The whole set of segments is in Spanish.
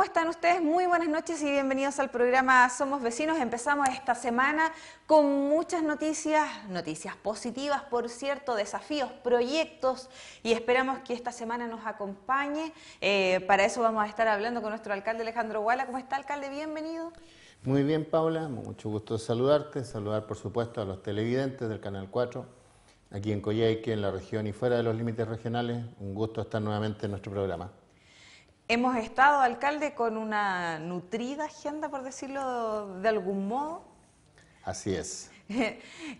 ¿Cómo están ustedes? Muy buenas noches y bienvenidos al programa Somos Vecinos. Empezamos esta semana con muchas noticias, noticias positivas, por cierto, desafíos, proyectos y esperamos que esta semana nos acompañe. Eh, para eso vamos a estar hablando con nuestro alcalde Alejandro Guala. ¿Cómo está, alcalde? Bienvenido. Muy bien, Paula. Mucho gusto saludarte. Saludar, por supuesto, a los televidentes del Canal 4, aquí en Coyhaique, en la región y fuera de los límites regionales. Un gusto estar nuevamente en nuestro programa. Hemos estado, alcalde, con una nutrida agenda, por decirlo de algún modo. Así es.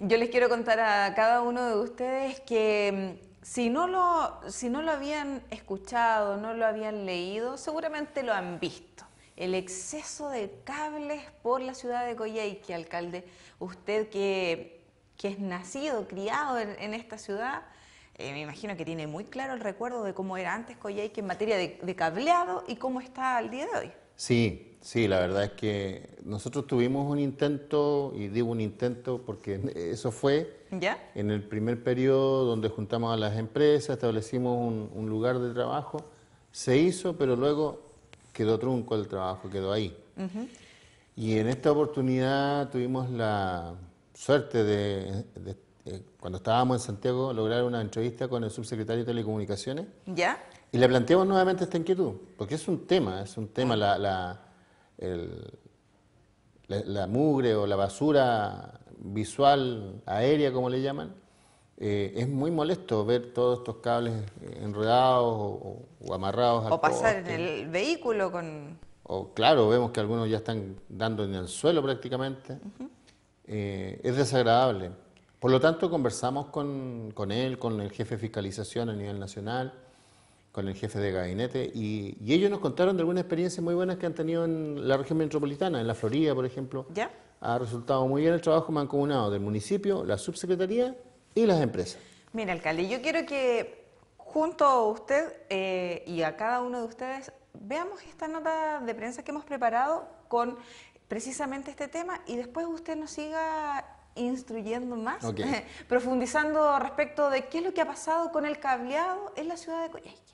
Yo les quiero contar a cada uno de ustedes que mm, si no, lo, si no lo habían escuchado, no lo habían leído, seguramente lo han visto. El exceso de cables por la ciudad de Coyhaique, alcalde. Usted que, es nacido, criado en esta ciudad, eh, me imagino que tiene muy claro el recuerdo de cómo era antes Coyhaique en materia de, cableado y cómo está al día de hoy. Sí, sí, la verdad es que nosotros tuvimos un intento, y digo un intento porque eso fue en el primer periodo donde juntamos a las empresas, establecimos un, lugar de trabajo, se hizo, pero luego quedó trunco el trabajo, quedó ahí. Y en esta oportunidad tuvimos la suerte de, de eh, cuando estábamos en Santiago, lograron una entrevista con el subsecretario de Telecomunicaciones. ¿Ya? Y le planteamos nuevamente esta inquietud, porque es un tema, es un tema la, la, la, mugre o la basura visual, aérea, como le llaman. Eh, es muy molesto ver todos estos cables enredados o, amarrados. O pasar en el vehículo con... O claro, vemos que algunos ya están dando en el suelo prácticamente. Eh, es desagradable. Por lo tanto, conversamos con, con, él, con el jefe de fiscalización a nivel nacional, con el jefe de gabinete, y, ellos nos contaron de algunas experiencias muy buenas que han tenido en la región metropolitana, en la Florida, por ejemplo. ¿Ya? Ha resultado muy bien el trabajo mancomunado del municipio, la subsecretaría y las empresas. Mira, alcalde, yo quiero que junto a usted eh, y a cada uno de ustedes veamos esta nota de prensa que hemos preparado con precisamente este tema y después usted nos siga instruyendo más, profundizando respecto de qué es lo que ha pasado con el cableado en la ciudad de Coyhaique.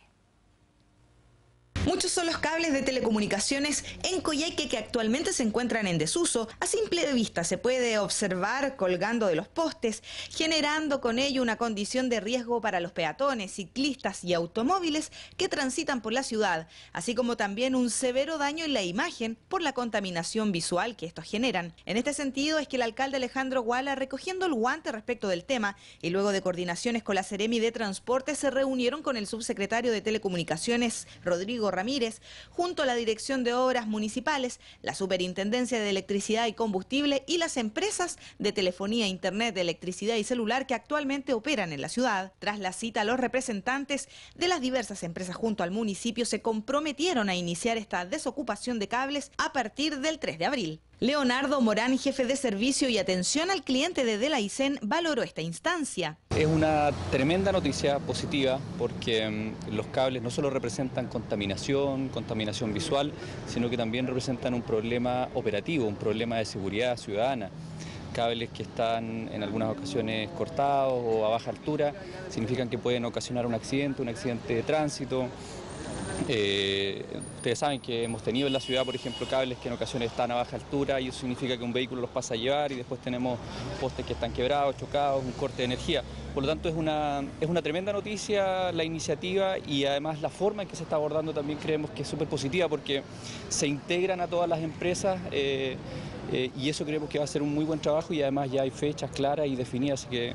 Muchos son los cables de telecomunicaciones en Coyhaique que actualmente se encuentran en desuso. A simple vista se puede observar colgando de los postes, generando con ello una condición de riesgo para los peatones, ciclistas y automóviles que transitan por la ciudad, así como también un severo daño en la imagen por la contaminación visual que estos generan. En este sentido es que el alcalde Alejandro Guala, recogiendo el guante respecto del tema y luego de coordinaciones con la Seremi de Transporte, se reunieron con el subsecretario de Telecomunicaciones, Rodrigo Ramírez, junto a la Dirección de Obras Municipales, la Superintendencia de Electricidad y Combustible y las empresas de telefonía, internet, electricidad y celular que actualmente operan en la ciudad. Tras la cita, los representantes de las diversas empresas junto al municipio se comprometieron a iniciar esta desocupación de cables a partir del 3 de abril. Leonardo Morán, jefe de servicio y atención al cliente de Delaicen, valoró esta instancia. Es una tremenda noticia positiva porque mm, los cables no solo representan contaminación, contaminación visual, sino que también representan un problema operativo, un problema de seguridad ciudadana cables que están en algunas ocasiones cortados o a baja altura significan que pueden ocasionar un accidente, un accidente de tránsito, eh, ustedes saben que hemos tenido en la ciudad, por ejemplo, cables que en ocasiones están a baja altura y eso significa que un vehículo los pasa a llevar y después tenemos postes que están quebrados, chocados, un corte de energía. Por lo tanto, es una, es una tremenda noticia la iniciativa y además la forma en que se está abordando también creemos que es súper positiva porque se integran a todas las empresas. Eh, eh, y eso creemos que va a ser un muy buen trabajo y además ya hay fechas claras y definidas, que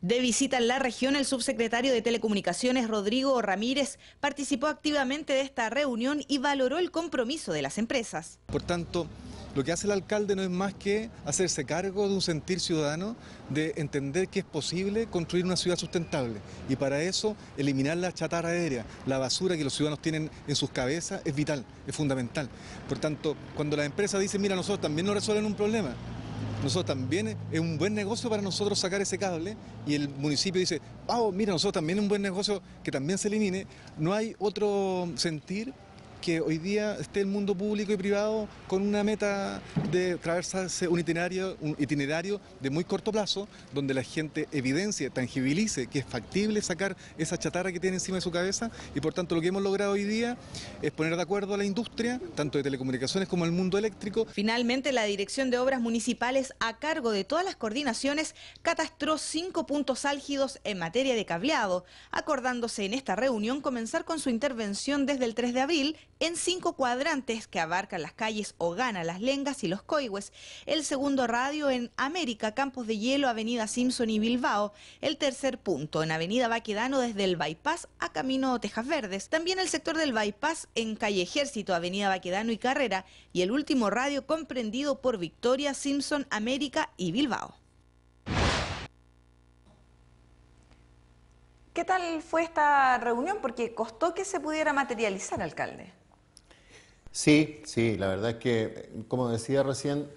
de visita en la región, el subsecretario de Telecomunicaciones, Rodrigo Ramírez, participó activamente de esta reunión y valoró el compromiso de las empresas. Por tanto, lo que hace el alcalde no es más que hacerse cargo de un sentir ciudadano, de entender que es posible construir una ciudad sustentable. Y para eso, eliminar la chatarra aérea, la basura que los ciudadanos tienen en sus cabezas, es vital, es fundamental. Por tanto, cuando las empresas dicen, mira, nosotros también nos resuelven un problema, nosotros también es un buen negocio para nosotros sacar ese cable y el municipio dice, ah, mira, nosotros también es un buen negocio que también se elimine. No hay otro sentir que hoy día esté el mundo público y privado con una meta de traversarse un itinerario, un itinerario de muy corto plazo, donde la gente evidencie, tangibilice que es factible sacar esa chatarra que tiene encima de su cabeza y por tanto lo que hemos logrado hoy día es poner de acuerdo a la industria, tanto de telecomunicaciones como el mundo eléctrico. Finalmente, la Dirección de Obras Municipales, a cargo de todas las coordinaciones, catastró cinco puntos álgidos en materia de cableado, acordándose en esta reunión comenzar con su intervención desde el 3 de abril en cinco cuadrantes que abarcan las calles Ogana, Las Lengas y Los Coihues, el segundo radio en América, Campos de Hielo, Avenida Simpson y Bilbao, el tercer punto en Avenida Baquedano desde el Bypass a Camino Tejas Verdes, también el sector del Bypass en Calle Ejército, Avenida Baquedano y Carrera, y el último radio comprendido por Victoria, Simpson, América y Bilbao. ¿Qué tal fue esta reunión? Porque costó que se pudiera materializar, alcalde. Sí, sí, la verdad es que, eh, como decía recién,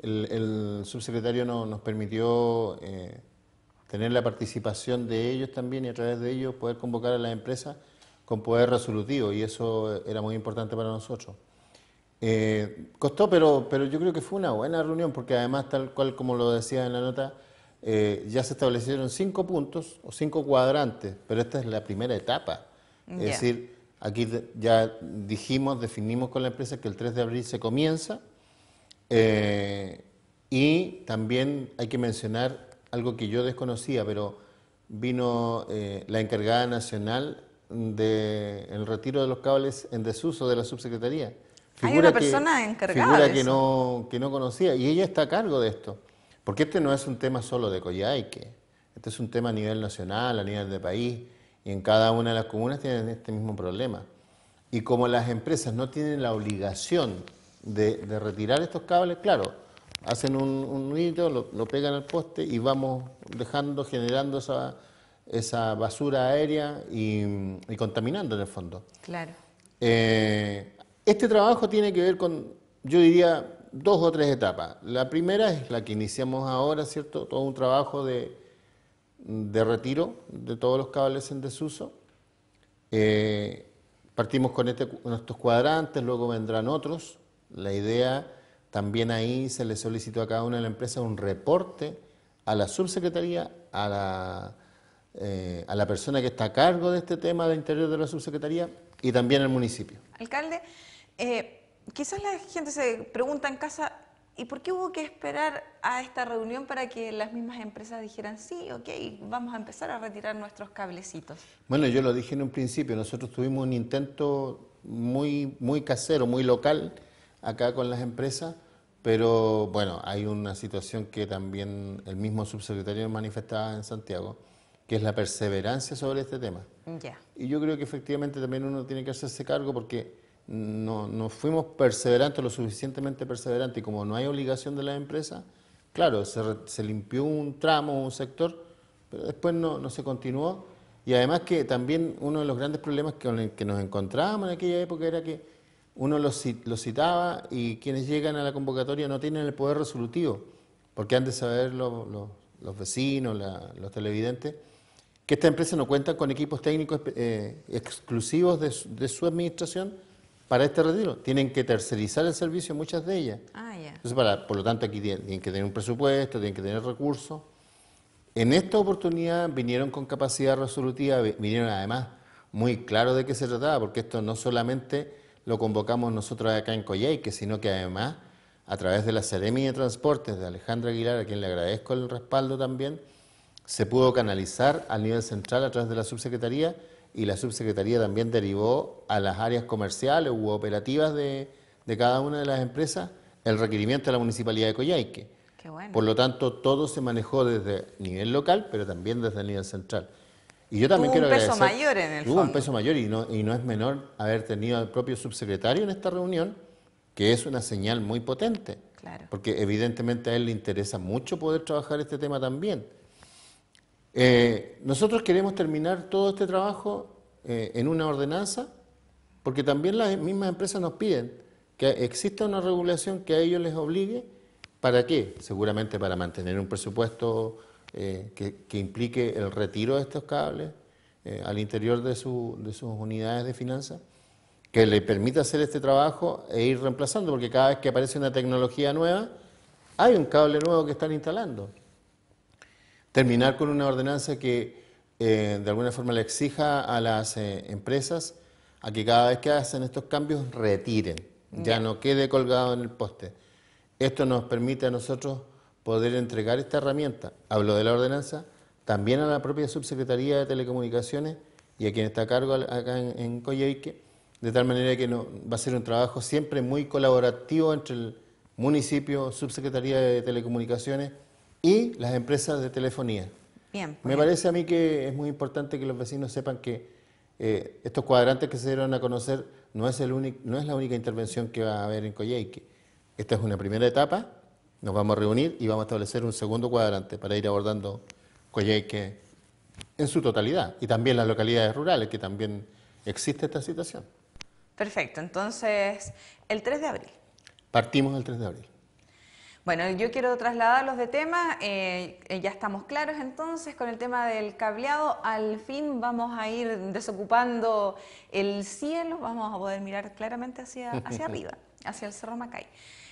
el, subsecretario nos permitió eh, tener la participación de ellos también y a través de ellos poder convocar a las empresas con poder resolutivo y eso era muy importante para nosotros. Eh, costó, pero, pero yo creo que fue una buena reunión porque además, tal cual como lo decía en la nota, ya se establecieron cinco puntos o cinco cuadrantes, pero esta es la primera etapa. Es decir, Aquí ya dijimos, definimos con la empresa que el 3 de abril se comienza. Eh, y también hay que mencionar algo que yo desconocía, pero vino eh, la encargada nacional del de retiro de los cables en desuso de la subsecretaría. Hay una persona que, encargada. Figura que, No, que no conocía y ella está a cargo de esto. Porque este no es un tema solo de Coyhaique, este es un tema a nivel nacional, a nivel de país. Y en cada una de las comunas tienen este mismo problema. Y como las empresas no tienen la obligación de, retirar estos cables, claro, hacen un, un lo, pegan al poste y vamos dejando, generando esa, esa basura aérea y, contaminando en el fondo. Claro. Eh, este trabajo tiene que ver con, yo diría, dos o tres etapas. La primera es la que iniciamos ahora, ¿cierto? Todo un trabajo de, de retiro de todos los cables en desuso. Eh, partimos este con, estos cuadrantes, luego vendrán otros. La idea también ahí se le solicitó a cada una de las empresas un reporte a la subsecretaría, a la, eh, persona que está a cargo de este tema de interior de la subsecretaría y también al municipio. Alcalde, eh, quizás la gente se pregunta en casa, ¿Y por qué hubo que esperar a esta reunión para que las mismas empresas dijeran, sí, ok, vamos a empezar a retirar nuestros cablecitos? Bueno, yo lo dije en un principio, nosotros tuvimos un intento muy, muy casero, muy local acá con las empresas, pero bueno, hay una situación que también el mismo subsecretario manifestaba en Santiago, que es la perseverancia sobre este tema. Y yo creo que efectivamente también uno tiene que hacerse cargo porque no, no, fuimos perseverantes, lo suficientemente perseverantes, y como no hay obligación de la empresa, claro, se, limpió un tramo, un sector, pero después no, no, se continuó. Y además que también uno de los grandes problemas con que nos encontrábamos en aquella época era que uno los, los citaba y quienes llegan a la convocatoria no tienen el poder resolutivo, porque han de saber los, vecinos, los televidentes, que esta empresa no cuenta con equipos técnicos eh, exclusivos de su administración, para este retiro. Tienen que tercerizar el servicio, muchas de ellas. Ah, por lo tanto, aquí tienen, que tener un presupuesto, tienen que tener recursos. En esta oportunidad vinieron con capacidad resolutiva, vinieron además muy claro de qué se trataba, porque esto no solamente lo convocamos nosotros acá en Coyhaique, sino que además a través de la Seremi de Transportes de Alejandra Aguilar, a quien le agradezco el respaldo también, se pudo canalizar al nivel central a través de la subsecretaría y la subsecretaría también derivó a las áreas comerciales u operativas de, cada una de las empresas el requerimiento de la municipalidad de Coyhaique. Qué Por lo tanto, todo se manejó desde nivel local, pero también desde el nivel central. Y yo también quiero un peso mayor en el Tuvo un peso mayor y no, y no es menor haber tenido al propio subsecretario en esta reunión, que es una señal muy potente. Claro. Porque evidentemente a él le interesa mucho poder trabajar este tema también. Eh, nosotros queremos terminar todo este trabajo eh, en una ordenanza, porque también las mismas empresas nos piden que exista una regulación que a ellos les obligue. ¿Para qué? Seguramente para mantener un presupuesto eh, que, implique el retiro de estos cables eh, al interior de, de sus unidades de finanzas, que le permita hacer este trabajo e ir reemplazando, porque cada vez que aparece una tecnología nueva, hay un cable nuevo que están instalando terminar con una ordenanza que eh, de alguna forma le exija a las eh, empresas a que cada vez que hacen estos cambios retiren, ya no quede colgado en el poste. Esto nos permite a nosotros poder entregar esta herramienta, hablo de la ordenanza, también a la propia Subsecretaría de Telecomunicaciones y a quien está a cargo acá en, en de tal manera que va a ser un trabajo siempre muy colaborativo entre el municipio, Subsecretaría de Telecomunicaciones, y las empresas de telefonía. Bien, Me pues parece a mí que es muy importante que los vecinos sepan que eh, estos cuadrantes que se dieron a conocer no es, el único, no es la única intervención que va a haber en Coyeque. Esta es una primera etapa, nos vamos a reunir y vamos a establecer un segundo cuadrante para ir abordando Coyeque en su totalidad y también las localidades rurales, que también existe esta situación. Perfecto, entonces el 3 de abril. Partimos el 3 de abril. Bueno, yo quiero trasladarlos de tema, eh, ya estamos claros entonces con el tema del cableado, al fin vamos a ir desocupando el cielo, vamos a poder mirar claramente hacia, hacia arriba, hacia el Cerro Macay.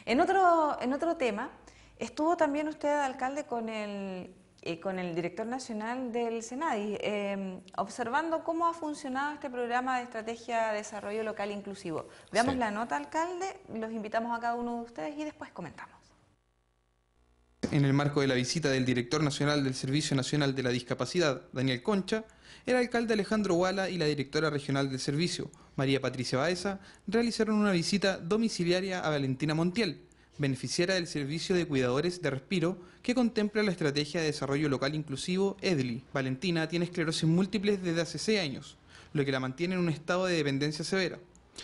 En otro, en otro tema, estuvo también usted, alcalde, con el, eh, con el director nacional del SENADI, em, observando cómo ha funcionado este programa de estrategia de desarrollo local inclusivo. Veamos la nota, alcalde, los invitamos a cada uno de ustedes y después comentamos en el marco de la visita del director nacional del Servicio Nacional de la Discapacidad, Daniel Concha, el alcalde Alejandro Guala y la directora regional del servicio, María Patricia Baeza, realizaron una visita domiciliaria a Valentina Montiel, beneficiaria del Servicio de Cuidadores de Respiro, que contempla la Estrategia de Desarrollo Local Inclusivo, EDLI. Valentina tiene esclerosis múltiple desde hace seis años, lo que la mantiene en un estado de dependencia severa.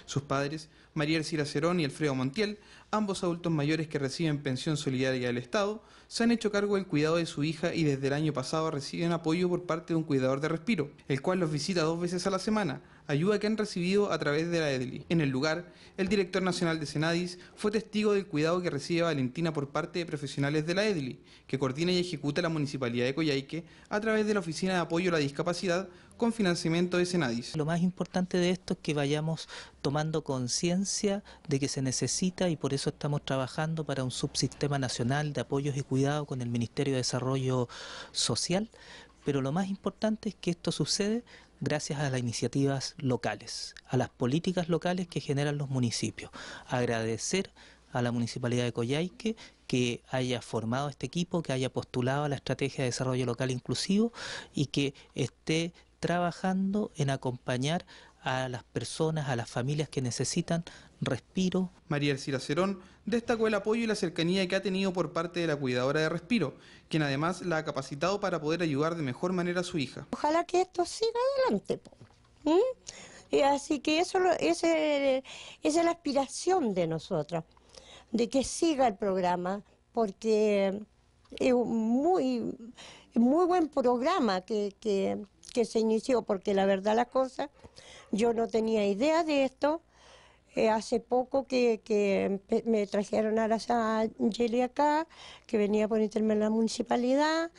Sus padres María Elcira Cerón y Alfredo Montiel, ambos adultos mayores que reciben pensión solidaria del Estado, se han hecho cargo del cuidado de su hija y desde el año pasado reciben apoyo por parte de un cuidador de respiro, el cual los visita dos veces a la semana, ayuda que han recibido a través de la EDLI. En el lugar, el director nacional de Senadis fue testigo del cuidado que recibe Valentina por parte de profesionales de la EDLI, que coordina y ejecuta la Municipalidad de Coyhaique a través de la Oficina de Apoyo a la Discapacidad con financiamiento de Senadis. Lo más importante de esto es que vayamos tomando conciencia de que se necesita y por eso estamos trabajando para un subsistema nacional de apoyos y cuidado con el Ministerio de Desarrollo Social, pero lo más importante es que esto sucede gracias a las iniciativas locales, a las políticas locales que generan los municipios. Agradecer a la Municipalidad de Coyhaique que haya formado este equipo, que haya postulado la Estrategia de Desarrollo Local Inclusivo y que esté trabajando en acompañar a las personas, a las familias que necesitan respiro. María El destacó el apoyo y la cercanía que ha tenido por parte de la cuidadora de Respiro, quien además la ha capacitado para poder ayudar de mejor manera a su hija. Ojalá que esto siga adelante. Y ¿Mm? eh, así que eso esa es la aspiración de nosotros, de que siga el programa, porque es un muy, muy buen programa que, se inició, porque la verdad la cosa, yo no tenía idea de esto. Eh, hace poco que, me trajeron a la Angeli acá, que venía por intermedio en la municipalidad,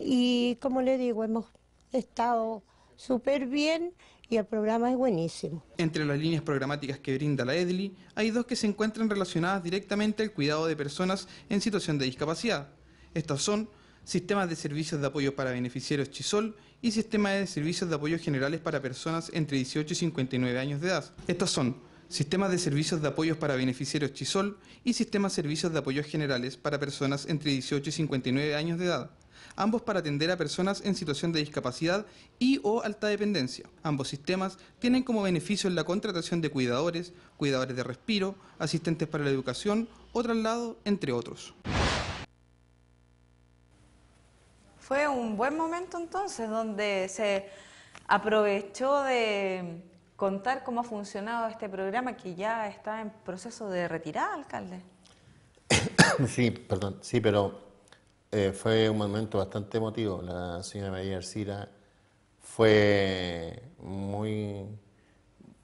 y como le digo, hemos estado súper bien y el programa es buenísimo. Entre las líneas programáticas que brinda la EDLI, hay dos que se encuentran relacionadas directamente al cuidado de personas en situación de discapacidad. Estas son sistemas de servicios de apoyo para beneficiarios Chisol y sistemas de servicios de apoyo generales para personas entre 18 y 59 años de edad. Estas son sistemas de servicios de apoyos para beneficiarios Chisol y sistemas de servicios de apoyos generales para personas entre 18 y 59 años de edad, ambos para atender a personas en situación de discapacidad y o alta dependencia. Ambos sistemas tienen como beneficio la contratación de cuidadores, cuidadores de respiro, asistentes para la educación o traslado, entre otros. Fue un buen momento entonces donde se aprovechó de contar cómo ha funcionado este programa que ya está en proceso de retirada, alcalde. Sí, perdón, sí, pero eh, fue un momento bastante emotivo. La señora María Arcira fue muy,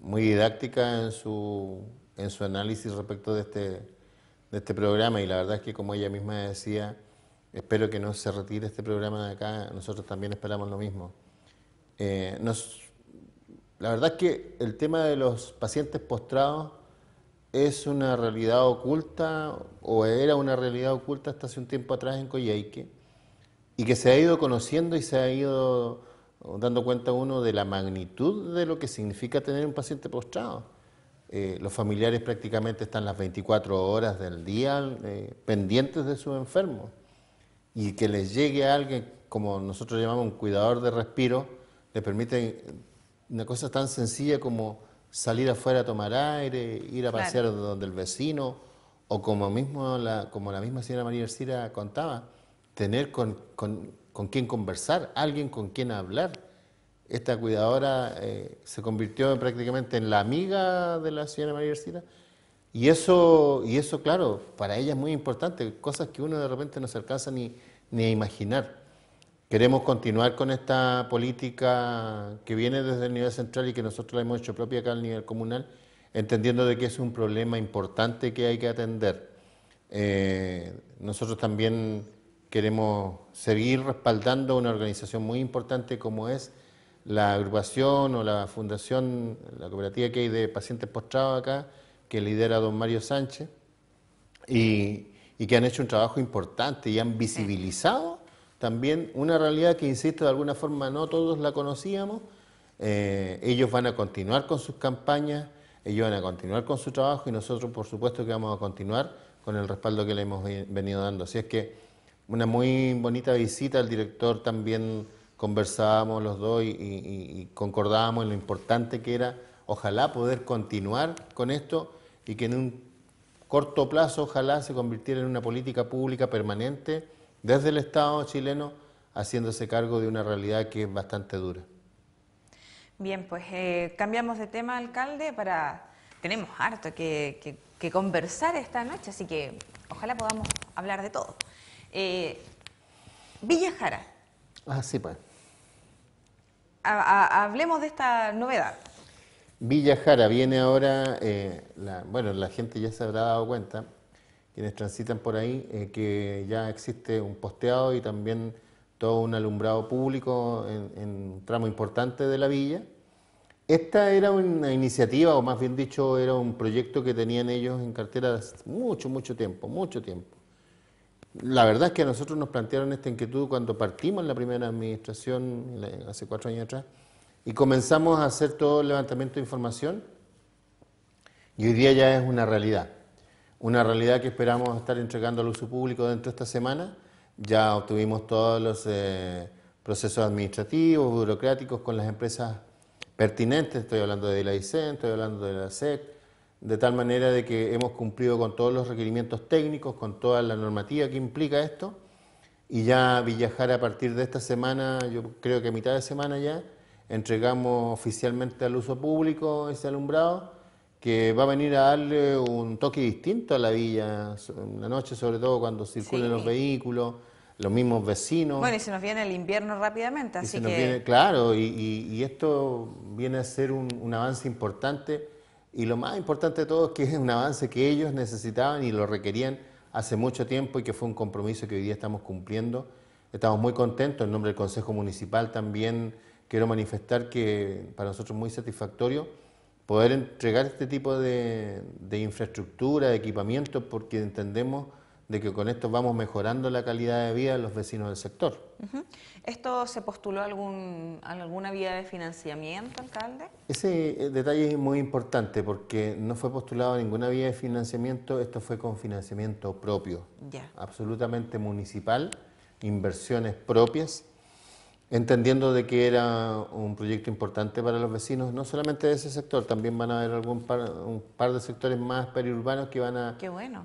muy didáctica en su, en su análisis respecto de este, de este programa y la verdad es que como ella misma decía, espero que no se retire este programa de acá, nosotros también esperamos lo mismo. Eh, nos, la verdad es que el tema de los pacientes postrados es una realidad oculta o era una realidad oculta hasta hace un tiempo atrás en Coyhaique y que se ha ido conociendo y se ha ido dando cuenta uno de la magnitud de lo que significa tener un paciente postrado. Eh, los familiares prácticamente están las 24 horas del día eh, pendientes de su enfermo y que les llegue a alguien, como nosotros llamamos un cuidador de respiro, le permite una cosa tan sencilla como salir afuera a tomar aire, ir a pasear donde el vecino, o como, mismo la, como la misma señora María Ercira contaba, tener con, con, quien conversar, alguien con quien hablar. Esta cuidadora eh, se convirtió prácticamente en la amiga de la señora María Ercira. Y eso, y eso, claro, para ella es muy importante, cosas que uno de repente no se alcanza ni, ni a imaginar. Queremos continuar con esta política que viene desde el nivel central y que nosotros la hemos hecho propia acá al nivel comunal, entendiendo de que es un problema importante que hay que atender. Eh, nosotros también queremos seguir respaldando una organización muy importante como es la agrupación o la fundación, la cooperativa que hay de pacientes postrados acá, que lidera don Mario Sánchez, y que han hecho un trabajo importante y han visibilizado también una realidad que, insisto, de alguna forma no todos la conocíamos. Eh, ellos van a continuar con sus campañas, ellos van a continuar con su trabajo y nosotros, por supuesto, que vamos a continuar con el respaldo que le hemos venido dando. Así es que una muy bonita visita al director también conversábamos los dos y concordábamos en lo importante que era, ojalá poder continuar con esto y que en un corto plazo ojalá se convirtiera en una política pública permanente desde el Estado chileno haciéndose cargo de una realidad que es bastante dura. Bien, pues eh, cambiamos de tema, alcalde, para... Tenemos harto que, conversar esta noche, así que ojalá podamos hablar de todo. Eh, Villa Jara. Ah, sí, pues. hablemos de esta novedad. Villa Jara viene ahora, eh, bueno, la gente ya se habrá dado cuenta, quienes transitan por ahí, eh, que ya existe un posteado y también todo un alumbrado público en, un tramo importante de la villa. Esta era una iniciativa, o más bien dicho, era un proyecto que tenían ellos en cartera mucho, mucho tiempo, mucho tiempo. La verdad es que a nosotros nos plantearon esta inquietud cuando partimos la primera administración, hace cuatro años atrás, y comenzamos a hacer todo el levantamiento de información, y hoy día ya es una realidad una realidad que esperamos estar entregando al uso público dentro de esta semana. Ya obtuvimos todos los eh, procesos administrativos, burocráticos con las empresas pertinentes, estoy hablando de la ICEN, estoy hablando de la SEC, de tal manera de que hemos cumplido con todos los requerimientos técnicos, con toda la normativa que implica esto, y ya Villajara a partir de esta semana, yo creo que a mitad de semana ya, entregamos oficialmente al uso público ese alumbrado que va a venir a darle un toque distinto a la villa, en la noche sobre todo cuando circulan los vehículos, los mismos vecinos. Bueno, y se nos viene el invierno rápidamente, así que... claro, y, esto viene a ser un, un, avance importante, y lo más importante de todo es que es un avance que ellos necesitaban y lo requerían hace mucho tiempo y que fue un compromiso que hoy día estamos cumpliendo. Estamos muy contentos, en nombre del Consejo Municipal también quiero manifestar que para nosotros es muy satisfactorio poder entregar este tipo de, infraestructura, de equipamiento, porque entendemos de que con esto vamos mejorando la calidad de vida de los vecinos del sector. ¿Esto se postuló algún, alguna vía de financiamiento, alcalde? Ese eh, detalle es muy importante porque no fue postulado ninguna vía de financiamiento, esto fue con financiamiento propio, absolutamente municipal, inversiones propias entendiendo de que era un proyecto importante para los vecinos, no solamente de ese sector, también van a haber algún un par de sectores más periurbanos que van a,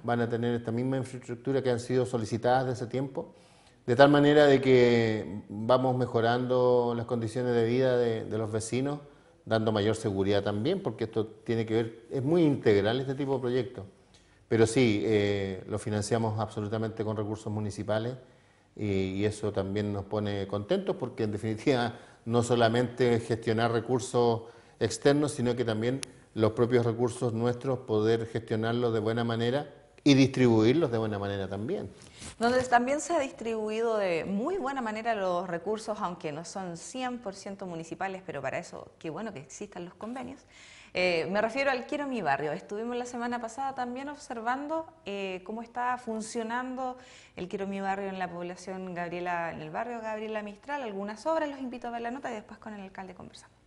van a tener esta misma infraestructura que han sido solicitadas de ese tiempo, de tal manera de que vamos mejorando las condiciones de vida de, los vecinos, dando mayor seguridad también, porque esto tiene que ver, es muy integral este tipo de proyectos, pero sí, eh, lo financiamos absolutamente con recursos municipales y eso también nos pone contentos porque en definitiva no solamente gestionar recursos externos, sino que también los propios recursos nuestros poder gestionarlos de buena manera y distribuirlos de buena manera también. Donde también se ha distribuido de muy buena manera los recursos, aunque no son 100% municipales, pero para eso qué bueno que existan los convenios. Eh, me refiero al Quiero mi barrio. Estuvimos la semana pasada también observando eh, cómo está funcionando el Quiero mi barrio en la población Gabriela, en el barrio Gabriela Mistral. Algunas obras, los invito a ver la nota y después con el alcalde conversamos.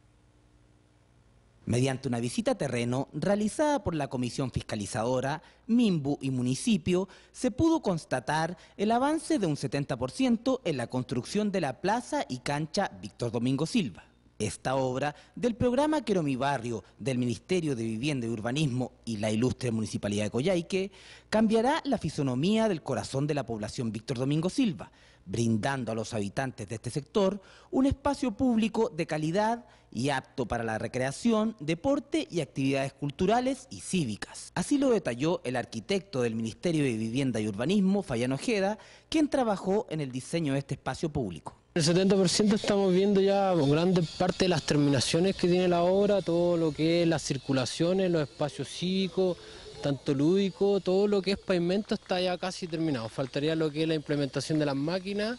Mediante una visita a terreno realizada por la Comisión Fiscalizadora, Mimbu y Municipio, se pudo constatar el avance de un 70% en la construcción de la plaza y cancha Víctor Domingo Silva. Esta obra del programa Quiero barrio del Ministerio de Vivienda y Urbanismo y la ilustre Municipalidad de Coyhaique cambiará la fisonomía del corazón de la población Víctor Domingo Silva, brindando a los habitantes de este sector un espacio público de calidad y apto para la recreación, deporte y actividades culturales y cívicas. Así lo detalló el arquitecto del Ministerio de Vivienda y Urbanismo, Fayán Ojeda, quien trabajó en el diseño de este espacio público. El 70% estamos viendo ya grande parte las terminaciones que tiene la obra, todo lo que es las circulaciones, los espacios cívicos, tanto lúdico, todo lo que es pavimento está ya casi terminado. Faltaría lo que es la implementación de las máquinas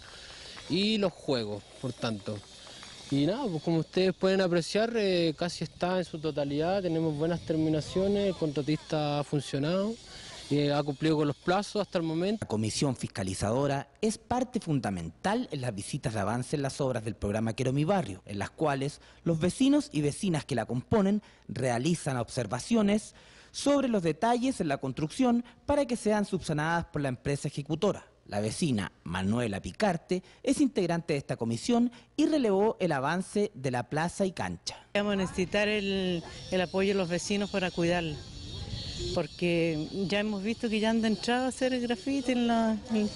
y los juegos, por tanto. Y nada, pues como ustedes pueden apreciar, eh, casi está en su totalidad, tenemos buenas terminaciones, el contratista ha funcionado ha cumplido con los plazos hasta el momento. La comisión fiscalizadora es parte fundamental en las visitas de avance en las obras del programa Quiero mi barrio, en las cuales los vecinos y vecinas que la componen realizan observaciones sobre los detalles en la construcción para que sean subsanadas por la empresa ejecutora. La vecina Manuela Picarte es integrante de esta comisión y relevó el avance de la plaza y cancha. Vamos a necesitar el apoyo de los vecinos para cuidarla porque ya hemos visto que ya han entrado a hacer el en, en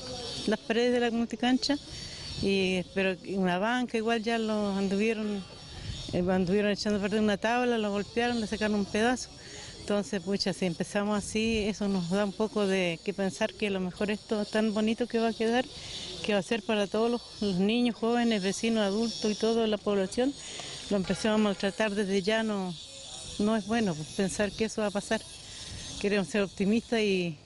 las paredes de la multicancha, y, pero una banca igual ya lo anduvieron, eh, anduvieron echando parte de una tabla, lo golpearon, le sacaron un pedazo. Entonces, pucha, si empezamos así, eso nos da un poco de que pensar que a lo mejor esto tan bonito que va a quedar, que va a ser para todos los, niños, jóvenes, vecinos, adultos y toda la población, lo empezamos a maltratar desde ya, no, no es bueno pensar que eso va a pasar. Queremos ser optimistas y,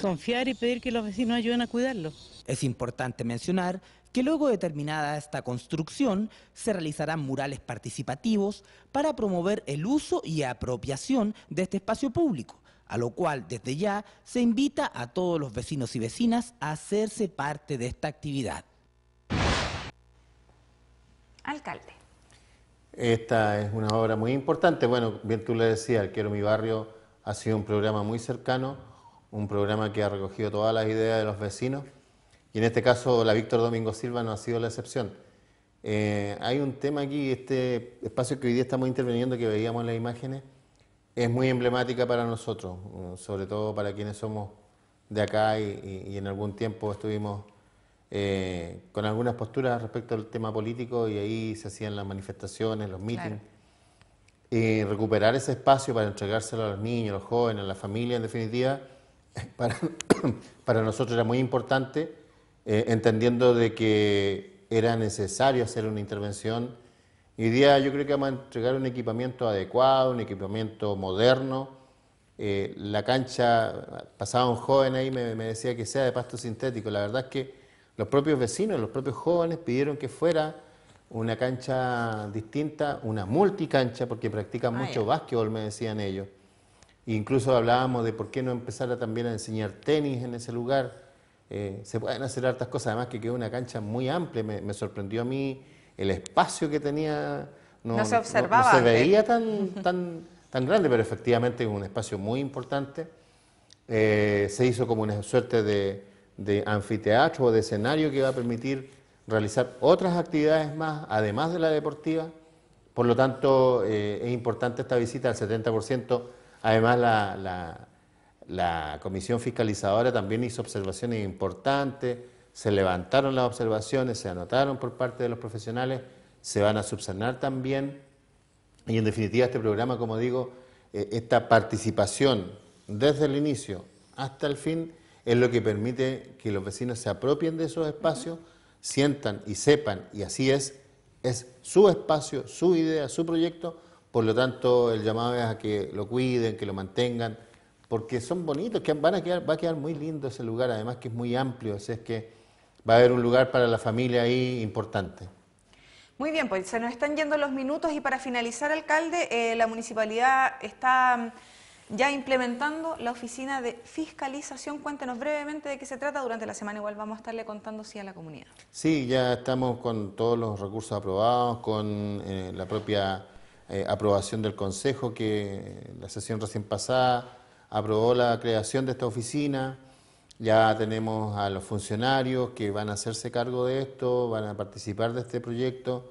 confiar y pedir que los vecinos ayuden a cuidarlo. Es importante mencionar que luego de terminada esta construcción se realizarán murales participativos para promover el uso y apropiación de este espacio público, a lo cual desde ya se invita a todos los vecinos y vecinas a hacerse parte de esta actividad. Alcalde. Esta es una obra muy importante. Bueno, bien tú le decías, Quiero mi barrio ha sido un programa muy cercano, un programa que ha recogido todas las ideas de los vecinos. Y en este caso, la Víctor Domingo Silva no ha sido la excepción. Eh, hay un tema aquí, este espacio que hoy día estamos interviniendo, que veíamos en las imágenes, es muy emblemática para nosotros, sobre todo para quienes somos de acá y en algún tiempo estuvimos eh, con algunas posturas respecto al tema político y ahí se hacían las manifestaciones, los mítines. Y eh, recuperar ese espacio para entregárselo a los niños, a los jóvenes, a la familia, en definitiva, para, para nosotros era muy importante, eh, entendiendo de que era necesario hacer una intervención. hoy día yo creo que vamos a entregar un equipamiento adecuado, un equipamiento moderno. la cancha, pasaba un joven ahí, me, me decía que sea de pasto sintético. La verdad es que los propios vecinos, los propios jóvenes pidieron que fuera una cancha distinta, una multicancha, porque practican ah, mucho básquetbol, me decían ellos. incluso hablábamos de por qué no empezar también a enseñar tenis en ese lugar. Eh, se pueden hacer hartas cosas, además que quedó una cancha muy amplia, me, sorprendió a mí el espacio que tenía. No, se observaba. No, se veía tan, tan, tan grande, pero efectivamente es un espacio muy importante. Eh, se hizo como una suerte de, de anfiteatro o de escenario que va a permitir realizar otras actividades más, además de la deportiva. Por lo tanto, eh, es importante esta visita al 70%. Además, la, comisión fiscalizadora también hizo observaciones importantes, se levantaron las observaciones, se anotaron por parte de los profesionales, se van a subsanar también. Y en definitiva, este programa, como digo, eh, esta participación desde el inicio hasta el fin, es lo que permite que los vecinos se apropien de esos espacios, sientan y sepan, y así es, es su espacio, su idea, su proyecto, por lo tanto el llamado es a que lo cuiden, que lo mantengan, porque son bonitos, que van a quedar, va a quedar muy lindo ese lugar, además que es muy amplio, así es que va a haber un lugar para la familia ahí importante. Muy bien, pues se nos están yendo los minutos y para finalizar, alcalde, eh, la municipalidad está mm, ya implementando la oficina de fiscalización. Cuéntenos brevemente de qué se trata. Durante la semana igual vamos a estarle contando sí a la comunidad. Sí, ya estamos con todos los recursos aprobados, con eh, la propia eh, aprobación del Consejo que eh, la sesión recién pasada aprobó la creación de esta oficina. Ya tenemos a los funcionarios que van a hacerse cargo de esto, van a participar de este proyecto.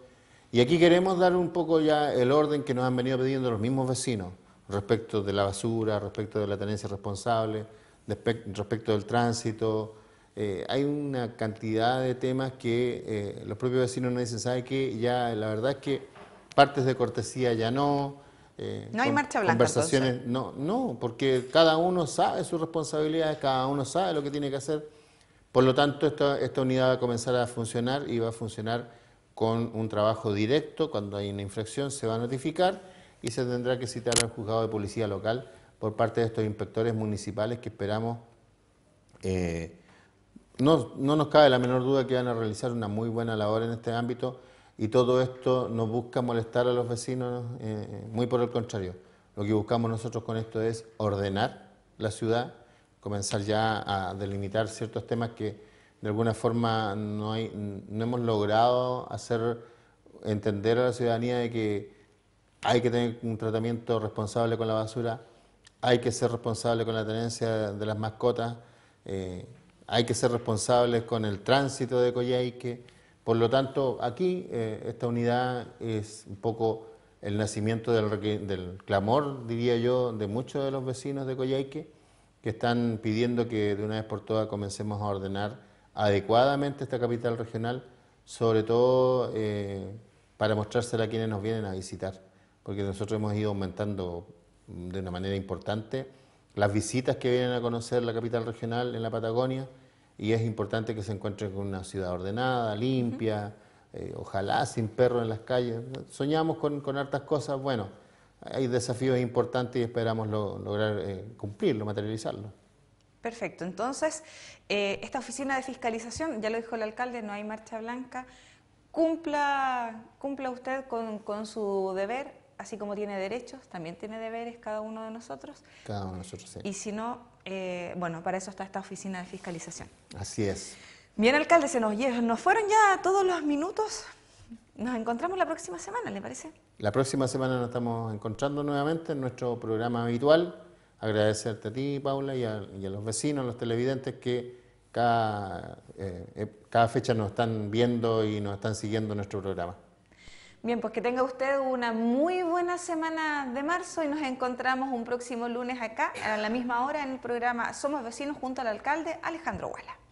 Y aquí queremos dar un poco ya el orden que nos han venido pidiendo los mismos vecinos respecto de la basura, respecto de la tenencia responsable, respecto del tránsito. Eh, hay una cantidad de temas que eh, los propios vecinos no dicen, ¿sabe qué? Ya la verdad es que partes de cortesía ya no. Eh, no hay marcha blanca. Conversaciones, no, no, porque cada uno sabe su responsabilidad... cada uno sabe lo que tiene que hacer. Por lo tanto, esta, esta unidad va a comenzar a funcionar y va a funcionar con un trabajo directo. Cuando hay una infracción se va a notificar y se tendrá que citar al juzgado de policía local por parte de estos inspectores municipales que esperamos. Eh, no, nos cabe la menor duda que van a realizar una muy buena labor en este ámbito y todo esto no busca molestar a los vecinos, eh, muy por el contrario. Lo que buscamos nosotros con esto es ordenar la ciudad, comenzar ya a delimitar ciertos temas que de alguna forma no, hay, no hemos logrado hacer entender a la ciudadanía de que hay que tener un tratamiento responsable con la basura, hay que ser responsable con la tenencia de las mascotas, eh, hay que ser responsables con el tránsito de Coyhaique. Por lo tanto, aquí eh, esta unidad es un poco el nacimiento del, clamor, diría yo, de muchos de los vecinos de Coyhaique que están pidiendo que de una vez por todas comencemos a ordenar adecuadamente esta capital regional, sobre todo eh, para mostrársela a quienes nos vienen a visitar porque nosotros hemos ido aumentando de una manera importante las visitas que vienen a conocer la capital regional en la Patagonia y es importante que se encuentren con una ciudad ordenada, limpia, eh, ojalá sin perro en las calles. Soñamos con, hartas cosas, bueno, hay desafíos importantes y esperamos lograr eh, cumplirlo, materializarlo. Perfecto, entonces eh, esta oficina de fiscalización, ya lo dijo el alcalde, no hay marcha blanca, cumpla, cumpla usted con, con su deber, así como tiene derechos, también tiene deberes cada uno de nosotros. Cada uno de nosotros, sí. Y si no, eh, bueno, para eso está esta oficina de fiscalización. Así es. Bien, alcalde, se nos, nos fueron ya todos los minutos. Nos encontramos la próxima semana, ¿le parece? La próxima semana nos estamos encontrando nuevamente en nuestro programa habitual. Agradecerte a ti, Paula, y a, los vecinos, a los televidentes que cada, eh, eh, cada fecha nos están viendo y nos están siguiendo nuestro programa. Bien, pues que tenga usted una muy buena semana de marzo y nos encontramos un próximo lunes acá a la misma hora en el programa Somos Vecinos junto al alcalde Alejandro Huala.